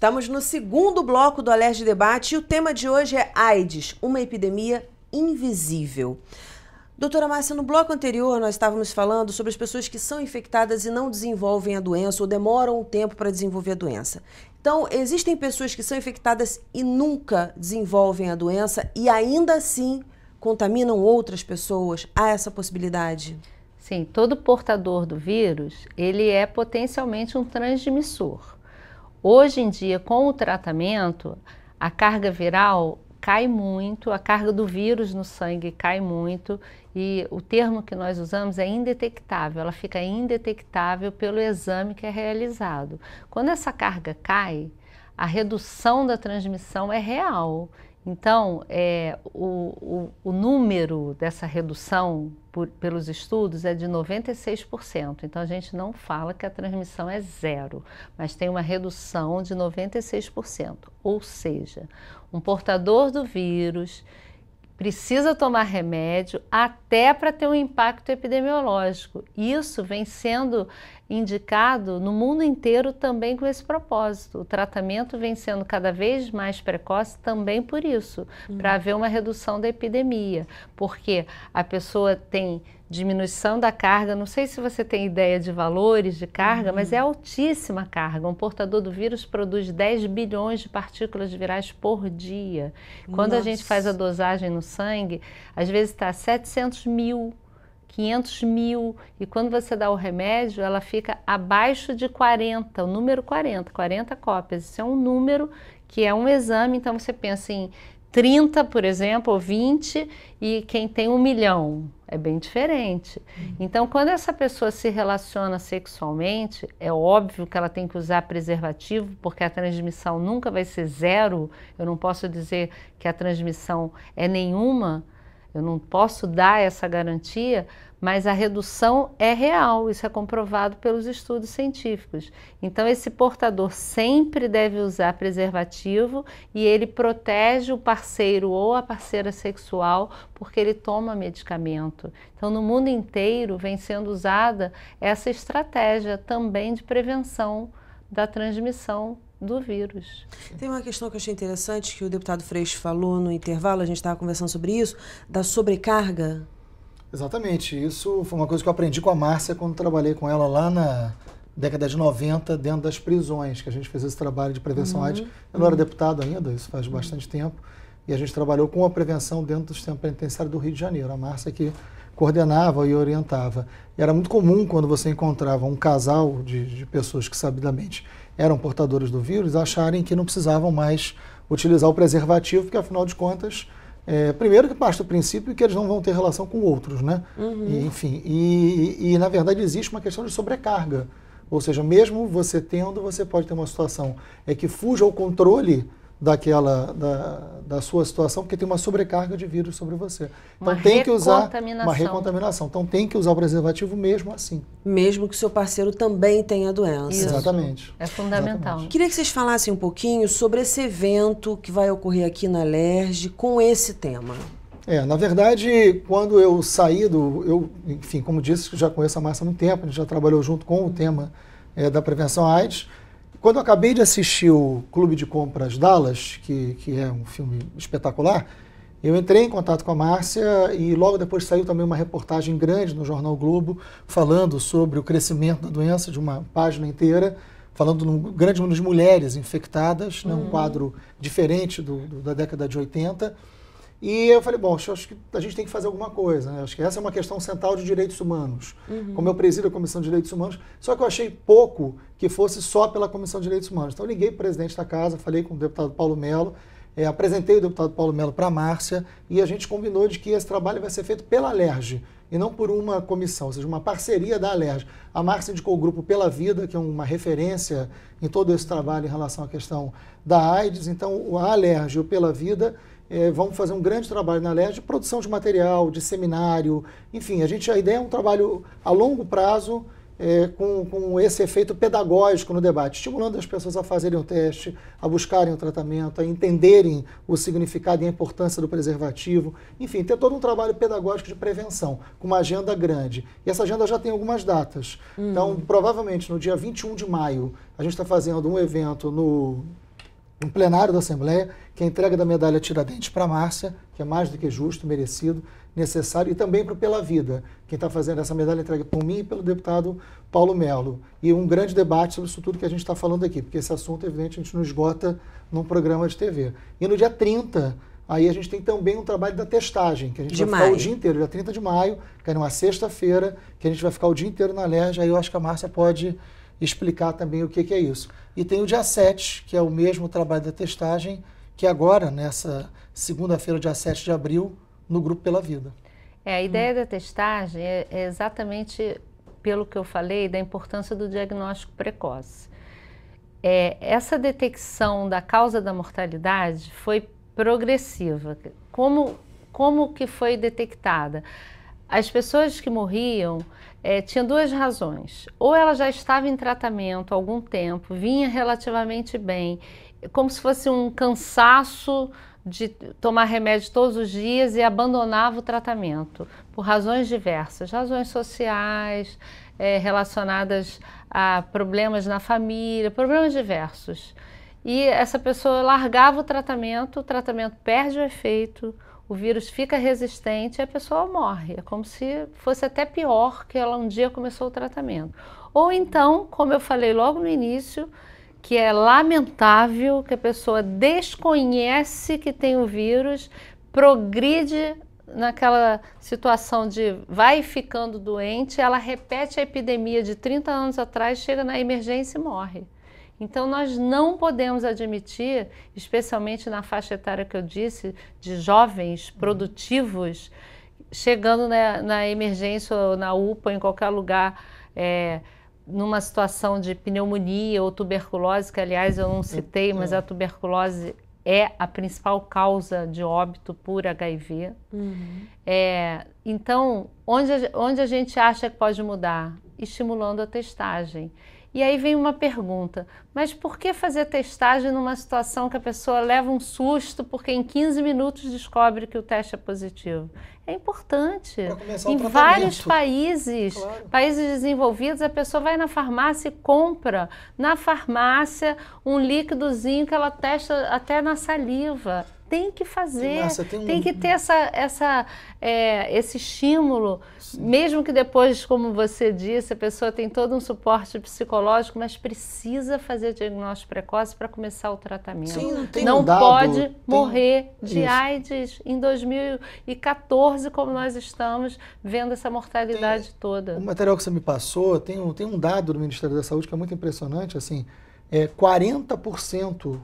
Estamos no segundo bloco do Alerj Debate e o tema de hoje é AIDS, uma epidemia invisível. Doutora Márcia, no bloco anterior nós estávamos falando sobre as pessoas que são infectadas e não desenvolvem a doença ou demoram um tempo para desenvolver a doença. Então, existem pessoas que são infectadas e nunca desenvolvem a doença e ainda assim contaminam outras pessoas. Há essa possibilidade? Sim, todo portador do vírus, ele é potencialmente um transmissor. Hoje em dia, com o tratamento, a carga viral cai muito, a carga do vírus no sangue cai muito e o termo que nós usamos é indetectável, ela fica indetectável pelo exame que é realizado. Quando essa carga cai, a redução da transmissão é real. Então, é, o, o, o, número dessa redução por, pelos estudos é de 96%. Então, a gente não fala que a transmissão é zero, mas tem uma redução de 96%. Ou seja, um portador do vírus precisa tomar remédio até para ter um impacto epidemiológico. Isso vem sendo indicado no mundo inteiro também com esse propósito. O tratamento vem sendo cada vez mais precoce também por isso, uhum. para haver uma redução da epidemia, porque a pessoa tem diminuição da carga, não sei se você tem ideia de valores de carga, uhum. mas é altíssima a carga. Um portador do vírus produz 10 bilhões de partículas virais por dia. Quando Nossa. a gente faz a dosagem no sangue, às vezes está 700 mil 500 mil. E quando você dá o remédio, ela fica abaixo de 40, o número 40, 40 cópias. Isso é um número que é um exame, então você pensa em 30, por exemplo, ou 20, e quem tem um milhão. É bem diferente. Uhum. Então, quando essa pessoa se relaciona sexualmente, é óbvio que ela tem que usar preservativo, porque a transmissão nunca vai ser zero. Eu não posso dizer que a transmissão é nenhuma, eu não posso dar essa garantia, mas a redução é real, isso é comprovado pelos estudos científicos. Então, esse portador sempre deve usar preservativo e ele protege o parceiro ou a parceira sexual porque ele toma medicamento. Então, no mundo inteiro vem sendo usada essa estratégia também de prevenção da transmissão do vírus. Tem uma questão que eu achei interessante que o deputado Freixo falou no intervalo, a gente estava conversando sobre isso, da sobrecarga. Exatamente, isso foi uma coisa que eu aprendi com a Márcia quando trabalhei com ela lá na década de 90, dentro das prisões, que a gente fez esse trabalho de prevenção uhum. AIDS. Eu não era uhum. deputado ainda, isso faz uhum. bastante tempo, e a gente trabalhou com a prevenção dentro do sistema penitenciário do Rio de Janeiro. A Márcia que coordenava e orientava. E era muito comum quando você encontrava um casal de, de pessoas que sabidamente eram portadores do vírus acharem que não precisavam mais utilizar o preservativo, porque afinal de contas, é, primeiro que parte do princípio que eles não vão ter relação com outros, né? Uhum. E, enfim, e, e, e na verdade existe uma questão de sobrecarga. Ou seja, mesmo você tendo, você pode ter uma situação é que fuja ao controle daquela da, da sua situação, porque tem uma sobrecarga de vírus sobre você. Então uma tem que usar uma recontaminação. Então tem que usar o preservativo mesmo assim. Mesmo que o seu parceiro também tenha doença. Isso. Exatamente. É fundamental. Exatamente. Queria que vocês falassem um pouquinho sobre esse evento que vai ocorrer aqui na LERJ com esse tema. É, na verdade, quando eu saí do. Eu, enfim, como disse, já conheço a Márcia há muito tempo, a gente já trabalhou junto com o tema é, da prevenção AIDS. Quando eu acabei de assistir o Clube de Compras Dallas, que, que é um filme espetacular, eu entrei em contato com a Márcia e logo depois saiu também uma reportagem grande no Jornal Globo falando sobre o crescimento da doença, de uma página inteira, falando de um grande número de mulheres infectadas, né, um hum. quadro diferente do, do, da década de 80. E eu falei, bom, acho que a gente tem que fazer alguma coisa, né? Acho que essa é uma questão central de direitos humanos. Uhum. Como eu presido a Comissão de Direitos Humanos, só que eu achei pouco que fosse só pela Comissão de Direitos Humanos. Então eu liguei para o presidente da casa, falei com o deputado Paulo Melo, é, apresentei o deputado Paulo Melo para a Márcia e a gente combinou de que esse trabalho vai ser feito pela ALERJ e não por uma comissão, ou seja, uma parceria da ALERJ A Márcia indicou o grupo Pela Vida, que é uma referência em todo esse trabalho em relação à questão da AIDS, então a ALERJ e o Pela Vida é, vamos fazer um grande trabalho na LED de produção de material, de seminário, enfim, a gente a ideia é um trabalho a longo prazo é, com, com, esse efeito pedagógico no debate, estimulando as pessoas a fazerem o teste, a buscarem o tratamento, a entenderem o significado e a importância do preservativo, enfim, ter todo um trabalho pedagógico de prevenção, com uma agenda grande. E essa agenda já tem algumas datas. Hum. Então, provavelmente no dia 21 de maio, a gente está fazendo um evento no um plenário da Assembleia, que a entrega da medalha Tiradentes para Márcia, que é mais do que justo, merecido, necessário, e também para o Pela Vida, quem está fazendo essa medalha entregue por mim e pelo deputado Paulo Melo. E um grande debate sobre isso tudo que a gente está falando aqui, porque esse assunto, evidentemente a gente não esgota num programa de TV. E no dia 30, aí a gente tem também um trabalho da testagem, que a gente de vai maio. ficar o dia inteiro, dia 30 de maio, que é numa sexta-feira, que a gente vai ficar o dia inteiro na LERJ, aí eu acho que a Márcia pode explicar também o que, que é isso. E tem o dia 7, que é o mesmo trabalho da testagem, que agora, nessa segunda-feira, dia 7 de abril, no Grupo Pela Vida. É, a hum. ideia hum. da testagem é, é exatamente pelo que eu falei da importância do diagnóstico precoce. É, essa detecção da causa da mortalidade foi progressiva. Como, como que foi detectada? As pessoas que morriam é, tinha duas razões. Ou ela já estava em tratamento há algum tempo, vinha relativamente bem, como se fosse um cansaço de tomar remédio todos os dias e abandonava o tratamento, por razões diversas, razões sociais, é, relacionadas a problemas na família, problemas diversos. E essa pessoa largava o tratamento, o tratamento perde o efeito, o vírus fica resistente e a pessoa morre. É como se fosse até pior que ela um dia começou o tratamento. Ou então, como eu falei logo no início, que é lamentável que a pessoa desconhece que tem o vírus, progride naquela situação de vai ficando doente, ela repete a epidemia de 30 anos atrás, chega na emergência e morre. Então, nós não podemos admitir, especialmente na faixa etária que eu disse, de jovens uhum. produtivos, chegando na, né, na emergência ou na UPA, ou em qualquer lugar, é, numa situação de pneumonia ou tuberculose, que aliás eu não citei, uhum. mas a é. tuberculose é a principal causa de óbito por HIV. Uhum. É, então, onde, onde a gente acha que pode mudar? Estimulando a testagem. E aí vem uma pergunta: mas por que fazer testagem numa situação que a pessoa leva um susto porque em 15 minutos descobre que o teste é positivo? É importante. Em vários países, claro. países desenvolvidos, a pessoa vai na farmácia e compra na farmácia um líquidozinho que ela testa até na saliva tem que fazer, tem, um... tem, que ter essa, essa, é, esse estímulo, Sim. mesmo que depois, como você disse, a pessoa tem todo um suporte psicológico, mas precisa fazer diagnóstico precoce para começar o tratamento. Sim, não tem não um dado, pode tem... morrer de Isso. AIDS em 2014, como nós estamos vendo essa mortalidade tem... É, toda. O material que você me passou tem um, tem um dado do Ministério da Saúde que é muito impressionante, assim, é 40%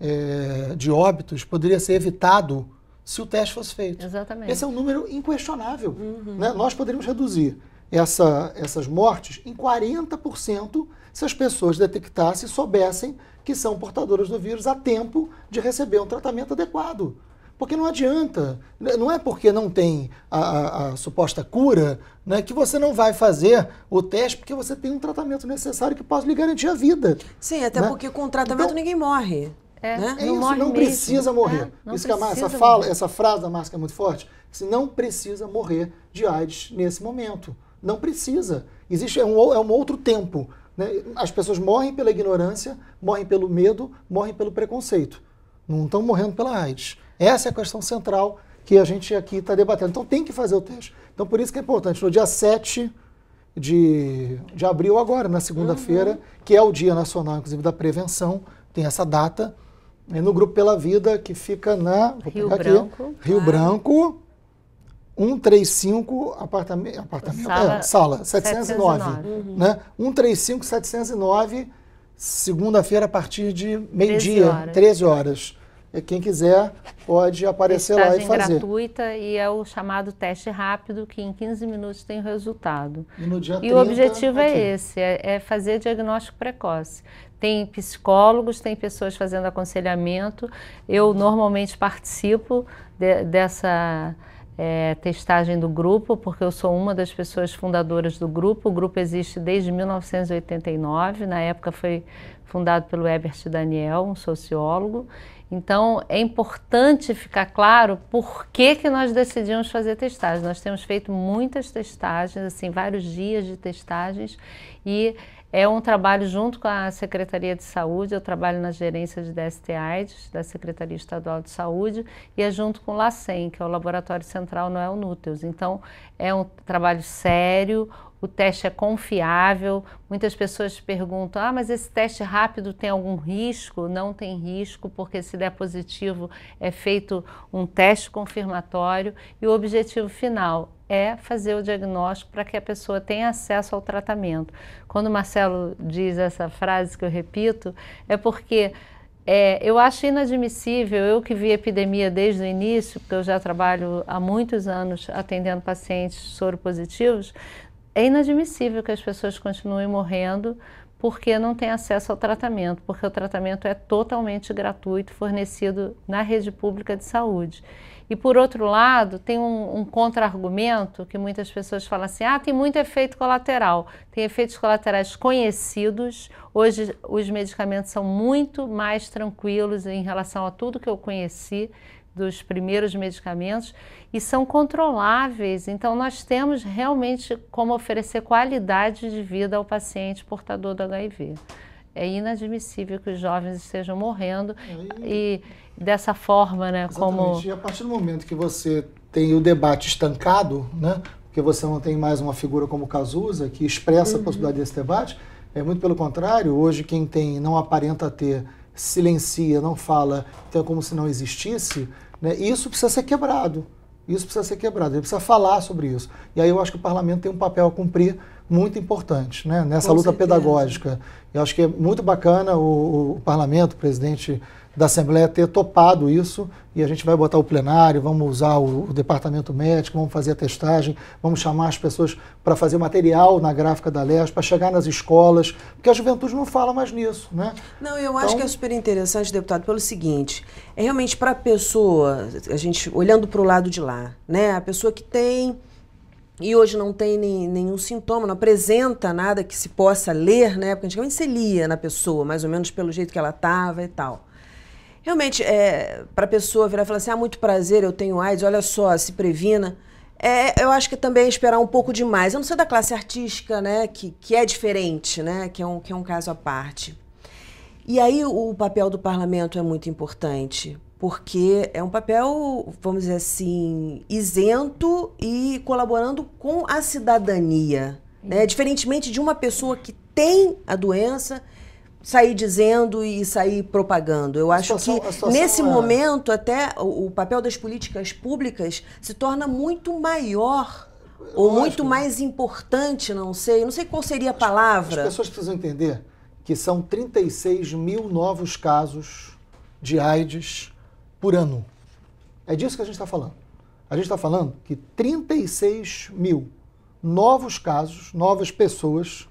é, de óbitos poderia ser evitado se o teste fosse feito. Exatamente. Esse é um número inquestionável. Uhum. Né? Nós poderíamos reduzir essa, essas mortes em 40% se as pessoas detectassem e soubessem que são portadoras do vírus a tempo de receber um tratamento adequado. Porque não adianta, né? não é porque não tem a, a, a suposta cura né, que você não vai fazer o teste porque você tem um tratamento necessário que possa lhe garantir a vida. Sim, até né? porque com o tratamento então, ninguém morre. É, né? é não, isso, não precisa mesmo, né? morrer. Não isso precisa essa, fala, essa frase da máscara é muito forte. Você não precisa morrer de AIDS nesse momento. Não precisa. Existe é um, é um outro tempo. Né? As pessoas morrem pela ignorância, morrem pelo medo, morrem pelo preconceito. Não estão morrendo pela AIDS. Essa é a questão central que a gente aqui está debatendo. Então tem que fazer o teste. Então por isso que é importante. No dia 7 de, de abril, agora, na segunda-feira, uhum. que é o Dia Nacional, inclusive, da Prevenção, tem essa data. E no Grupo Pela Vida, que fica na Rio aqui, Branco. Rio tá? Branco, 135, apartamento, apartamento sala, é, sala 709. 709. Uhum. Né? 135, 709, segunda-feira a partir de meio-dia, 13 horas. 13 horas. E quem quiser pode aparecer Estagem lá e fazer. gratuita e é o chamado teste rápido, que em 15 minutos tem o resultado. E, 30, e o objetivo é aqui. é esse, é fazer diagnóstico precoce tem psicólogos, tem pessoas fazendo aconselhamento. Eu normalmente participo de, dessa é, testagem do grupo, porque eu sou uma das pessoas fundadoras do grupo. O grupo existe desde 1989, na época foi fundado pelo Herbert Daniel, um sociólogo. Então, é importante ficar claro por que, que nós decidimos fazer testagem. Nós temos feito muitas testagens, assim, vários dias de testagens, e é um trabalho junto com a Secretaria de Saúde, eu trabalho na gerência de DST-AIDS, da Secretaria Estadual de Saúde, e é junto com o LACEN, que é o Laboratório Central Noel é Núteos. Então, é um trabalho sério, o teste é confiável. Muitas pessoas perguntam: ah, mas esse teste rápido tem algum risco? Não tem risco, porque se der positivo é feito um teste confirmatório e o objetivo final é fazer o diagnóstico para que a pessoa tenha acesso ao tratamento. Quando o Marcelo diz essa frase que eu repito, é porque é, eu acho inadmissível, eu que vi epidemia desde o início, porque eu já trabalho há muitos anos atendendo pacientes soropositivos, é inadmissível que as pessoas continuem morrendo porque não têm acesso ao tratamento, porque o tratamento é totalmente gratuito, fornecido na rede pública de saúde. E por outro lado, tem um, um contra-argumento que muitas pessoas falam assim: ah, tem muito efeito colateral. Tem efeitos colaterais conhecidos. Hoje os medicamentos são muito mais tranquilos em relação a tudo que eu conheci dos primeiros medicamentos e são controláveis. Então, nós temos realmente como oferecer qualidade de vida ao paciente portador do HIV é inadmissível que os jovens estejam morrendo e, e dessa forma, né? Exatamente. Como... E a partir do momento que você tem o debate estancado, né? Porque você não tem mais uma figura como Cazuza que expressa uhum. a possibilidade desse debate. É muito pelo contrário, hoje quem tem não aparenta ter, silencia, não fala, então é como se não existisse, né? isso precisa ser quebrado. Isso precisa ser quebrado, ele precisa falar sobre isso. E aí eu acho que o parlamento tem um papel a cumprir muito importante né, nessa Com luta certeza. pedagógica. Eu acho que é muito bacana o, o, parlamento, o presidente da Assembleia ter topado isso e a gente vai botar o plenário, vamos usar o, o departamento médico, vamos fazer a testagem, vamos chamar as pessoas para fazer material na gráfica da LES, para chegar nas escolas, porque a juventude não fala mais nisso, né? Não, eu então... acho que é super interessante, deputado, pelo seguinte, é realmente para a pessoa, a gente olhando para o lado de lá, né, a pessoa que tem e hoje não tem nem, nenhum sintoma, não apresenta nada que se possa ler, né? Porque antigamente se lia na pessoa, mais ou menos pelo jeito que ela estava e tal. Realmente, é, para a pessoa virar e falar assim, ah, muito prazer, eu tenho AIDS, olha só, se previna. É, eu acho que também é esperar um pouco demais. Eu não sei da classe artística, né? Que, que é diferente, né? Que é, um, que é um caso à parte. E aí o papel do parlamento é muito importante, porque é um papel, vamos dizer assim, isento e colaborando com a cidadania. Né? Uhum. Diferentemente de uma pessoa que tem a doença sair dizendo e sair propagando. Eu acho situação, que nesse é... momento até o, o, papel das políticas públicas se torna muito maior é ou muito mais importante, não sei, não sei qual seria a palavra. As, as pessoas precisam entender que são 36 mil novos casos de AIDS por ano. É disso que a gente está falando. A gente está falando que 36 mil novos casos, novas pessoas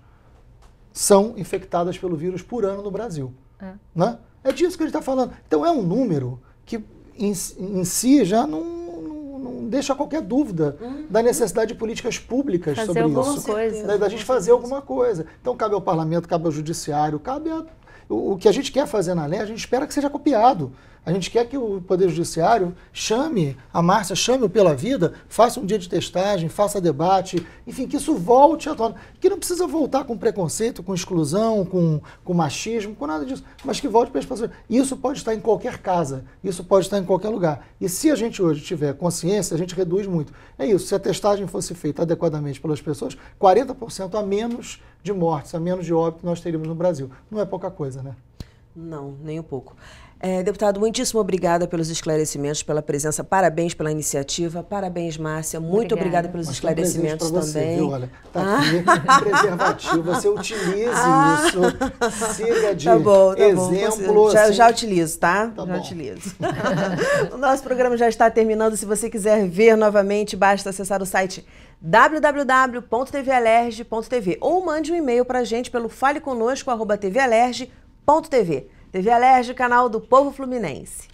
são infectadas pelo vírus por ano no Brasil. É, né? é disso que a gente está falando. Então é um número que em, em si já não, deixa qualquer dúvida da uhum. necessidade de políticas públicas fazer sobre isso. Coisa, né? da, da gente fazer alguma coisa. Então cabe ao parlamento, cabe ao judiciário, cabe a, o, o que a gente quer fazer na lei, a gente espera que seja copiado. A gente quer que o Poder Judiciário chame a Márcia, chame-o pela vida, faça um dia de testagem, faça debate, enfim, que isso volte à tona. Que não precisa voltar com preconceito, com exclusão, com, com machismo, com nada disso, mas que volte para as pessoas. Isso pode estar em qualquer casa, isso pode estar em qualquer lugar. E se a gente hoje tiver consciência, a gente reduz muito. É isso, se a testagem fosse feita adequadamente pelas pessoas, 40% a menos de mortes, a menos de óbito nós teríamos no Brasil. Não é pouca coisa, né? Não, nem um pouco. É, deputado, muitíssimo obrigada pelos esclarecimentos, pela presença. Parabéns pela iniciativa. Parabéns, Márcia. Muito obrigada, obrigada pelos Mas esclarecimentos um você, Viu? Olha, tá ah. aqui ah. preservativo. Você utilize ah. isso. Siga de tá bom, tá exemplo. Bom. Assim. Já, assim. já utilizo, tá? tá já bom. utilizo. o nosso programa já está terminando. Se você quiser ver novamente, basta acessar o site www.tvalerge.tv ou mande um e-mail para a gente pelo faleconosco.tvalerge.tv. TV Alérgio, canal do Povo Fluminense.